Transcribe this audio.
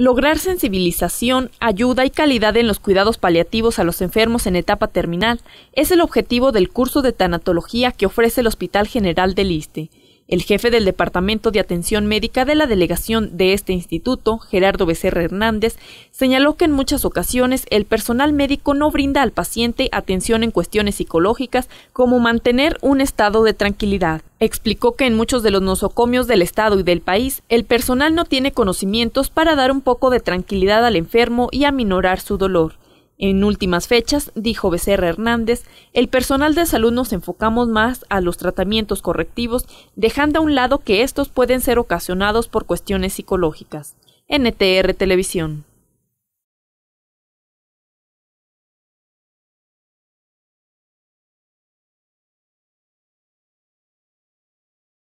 Lograr sensibilización, ayuda y calidad en los cuidados paliativos a los enfermos en etapa terminal es el objetivo del curso de tanatología que ofrece el Hospital General del ISTE. El jefe del Departamento de Atención Médica de la delegación de este instituto, Gerardo Becerra Hernández, señaló que en muchas ocasiones el personal médico no brinda al paciente atención en cuestiones psicológicas como mantener un estado de tranquilidad. Explicó que en muchos de los nosocomios del Estado y del país, el personal no tiene conocimientos para dar un poco de tranquilidad al enfermo y aminorar su dolor. En últimas fechas, dijo Becerra Hernández, el personal de salud nos enfocamos más a los tratamientos correctivos, dejando a un lado que estos pueden ser ocasionados por cuestiones psicológicas. NTR Televisión.